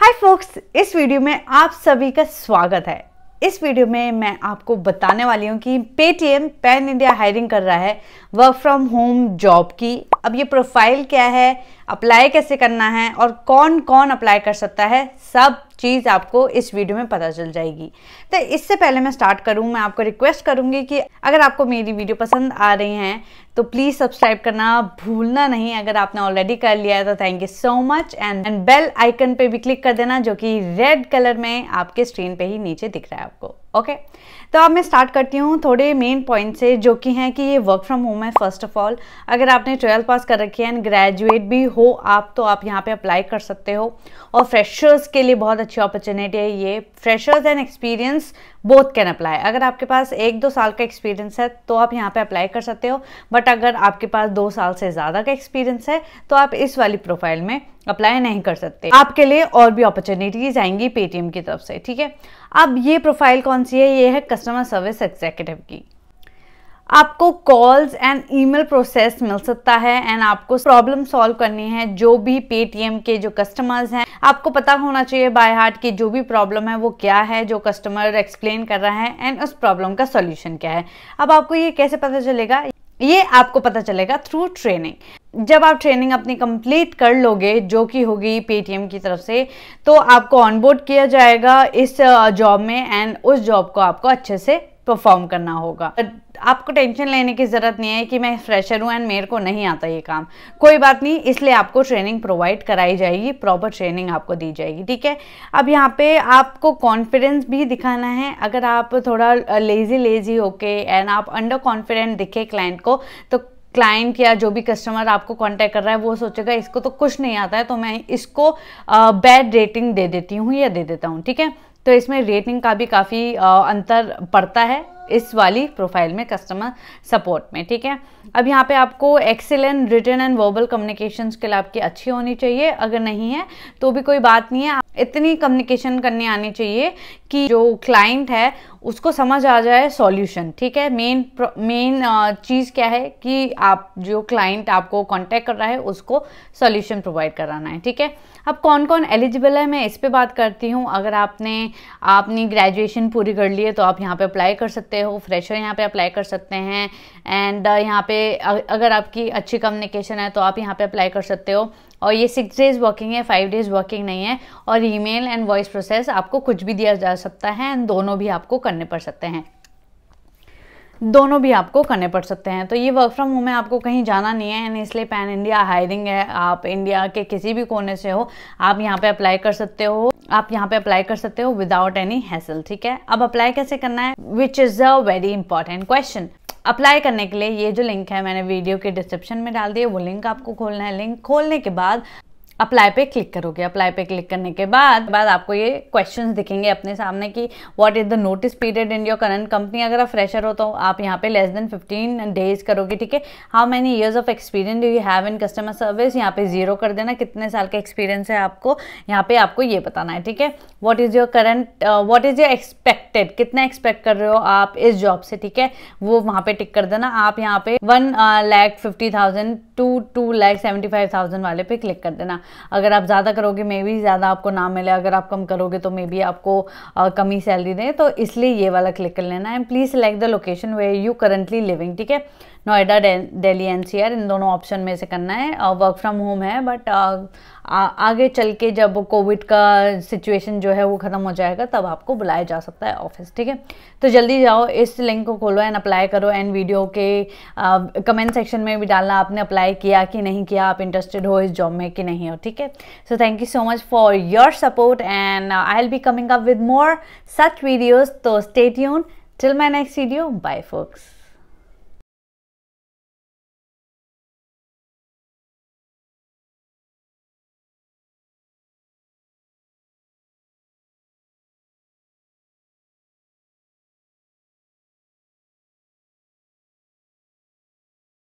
हाय focus इस video में आप सभी का स्वागत है इस वीडियो में मैं आपको बताने वाली हूँ कि पेटीएम पैन इंडिया हायरिंग कर रहा है वर्क फ्रॉम होम जॉब की अब ये प्रोफाइल क्या है अप्लाई कैसे करना है और कौन कौन अप्लाई कर सकता है सब चीज़ आपको इस वीडियो में पता चल जाएगी तो इससे पहले मैं स्टार्ट करूँ मैं आपको रिक्वेस्ट करूँगी कि अगर आपको मेरी वीडियो पसंद आ रही हैं तो प्लीज़ सब्सक्राइब करना भूलना नहीं अगर आपने ऑलरेडी कर लिया है तो thank you so much and and bell icon पे भी क्लिक कर देना जो कि रेड कलर में आपके स्क्रीन पे ही नीचे दिख रहा है आपको ओके तो अब मैं स्टार्ट करती हूँ थोड़े मेन पॉइंट से जो कि हैं कि ये वर्क फ्रॉम होम है फर्स्ट ऑफ ऑल अगर आपने ट्वेल्थ पास कर रखी है एंड ग्रेजुएट भी हो आप तो आप यहाँ पे अप्लाई कर सकते हो और फ्रेशर्स के लिए बहुत अच्छी अपॉर्चुनिटी है ये freshers and experience both can apply अगर आपके पास एक दो साल का एक्सपीरियंस है तो आप यहाँ पे अप्लाई कर सकते हो बट अगर आपके पास दो साल से ज़्यादा का एक्सपीरियंस है तो आप इस वाली प्रोफाइल में अप्लाई नहीं कर सकते आपके लिए और भी अपॉर्चुनिटीज़ आएंगी पेटीएम की तरफ से ठीक है अब ये प्रोफाइल कौन सी है ये है कस्टमर सर्विस एग्जीक्यूटिव की आपको कॉल्स एंड ईमेल प्रोसेस मिल सकता है एंड आपको प्रॉब्लम सॉल्व करनी है जो भी पेटीएम के जो कस्टमर्स हैं आपको पता होना चाहिए बाय हार्ट की जो भी प्रॉब्लम है वो क्या है जो कस्टमर एक्सप्लेन कर रहा है एंड उस प्रॉब्लम का सॉल्यूशन क्या है अब आपको ये कैसे पता चलेगा ये आपको पता चलेगा थ्रू ट्रेनिंग जब आप ट्रेनिंग अपनी कंप्लीट कर लोगे जो कि होगी पेटीएम की तरफ से तो आपको ऑनबोर्ड किया जाएगा इस जॉब में एंड उस जॉब को आपको अच्छे से परफॉर्म करना होगा आपको टेंशन लेने की ज़रूरत नहीं है कि मैं फ्रेशर हूँ एंड मेरे को नहीं आता ये काम कोई बात नहीं इसलिए आपको ट्रेनिंग प्रोवाइड कराई जाएगी प्रॉपर ट्रेनिंग आपको दी जाएगी ठीक है अब यहाँ पे आपको कॉन्फिडेंस भी दिखाना है अगर आप थोड़ा लेज़ी लेज़ी होके एंड आप अंडर कॉन्फिडेंट दिखे क्लाइंट को तो क्लाइंट या जो भी कस्टमर आपको कांटेक्ट कर रहा है वो सोचेगा इसको तो कुछ नहीं आता है तो मैं इसको बैड रेटिंग दे देती हूँ या दे देता हूँ ठीक है तो इसमें रेटिंग का भी काफ़ी अंतर पड़ता है इस वाली प्रोफाइल में कस्टमर सपोर्ट में ठीक है अब यहाँ पे आपको excellent written and verbal communication skill आपकी अच्छी होनी चाहिए अगर नहीं है तो भी कोई बात नहीं है इतनी कम्युनिकेशन करने आनी चाहिए कि जो क्लाइंट है उसको समझ आ जाए सॉल्यूशन ठीक है मेन मेन uh, चीज़ क्या है कि आप जो क्लाइंट आपको कांटेक्ट कर रहा है उसको सॉल्यूशन प्रोवाइड कराना है ठीक है अब कौन कौन एलिजिबल है मैं इस पर बात करती हूँ अगर आपने आपने ग्रेजुएशन पूरी कर ली है तो आप यहाँ पे अप्लाई कर सकते हो फ्रेशर यहाँ पे अप्लाई कर सकते हैं एंड uh, यहाँ पे अगर आपकी अच्छी कम्युनिकेशन है तो आप यहाँ पे अप्लाई कर सकते हो और ये सिक्स डेज वर्किंग है फाइव डेज वर्किंग नहीं है और ईमेल एंड वॉइस प्रोसेस आपको कुछ भी दिया जा सकता है एंड दोनों भी आपको करने पड़ सकते हैं दोनों भी आपको करने पड़ सकते हैं तो ये वर्क फ्रॉम होम है आपको कहीं जाना नहीं है एंड इसलिए पैन इंडिया हायरिंग है आप इंडिया के किसी भी कोने से हो आप यहाँ पे अप्लाई कर सकते हो आप यहाँ पे अप्लाई कर सकते हो विदाउट एनी हैसल ठीक है अब अप्लाई कैसे करना है which is a very important question apply करने के लिए ये जो लिंक है मैंने वीडियो के डिस्क्रिप्शन में डाल दिया वो लिंक आपको खोलना है लिंक खोलने के बाद अप्लाई पे क्लिक करोगे अप्लाई पे क्लिक करने के बाद बाद आपको ये क्वेश्चंस दिखेंगे अपने सामने कि what is the notice period in your current company अगर आप फ्रेशर हो तो आप यहाँ पे लेस देन 15 डेज करोगे ठीक है how many years of experience do you have in customer service यहाँ पे जीरो कर देना कितने साल का एक्सपीरियंस है आपको यहाँ पे आपको ये बताना है ठीक है what is your current what is your expected कितना एक्सपेक्ट कर रहे हो आप इस जॉब से ठीक है वो वहाँ पे टिक कर देना आप यहाँ पे one lakh fifty thousand to two lakh seventy five thousand वाले पे क्लिक कर देना अगर आप ज़्यादा करोगे मे भी ज़्यादा आपको ना मिले अगर आप कम करोगे तो मे बी आपको कमी सैलरी दें तो इसलिए ये वाला क्लिक कर लेना and please select the location where you currently living ठीक है नोएडा दिल्ली एनसीआर इन दोनों ऑप्शन में से करना है वर्क फ्रॉम होम है बट आगे चल के जब कोविड का सिचुएशन जो है वो ख़त्म हो जाएगा तब आपको बुलाया जा सकता है ऑफिस ठीक है तो जल्दी जाओ इस लिंक को खोलो एंड अप्लाई करो एंड वीडियो के कमेंट सेक्शन में भी डालना आपने अप्लाई किया कि नहीं किया आप इंटरेस्टेड हो इस जॉब में कि नहीं हो ठीक है so thank you so much for your support and I will be coming up with more such videos तो स्टेट यून till my next video bye focus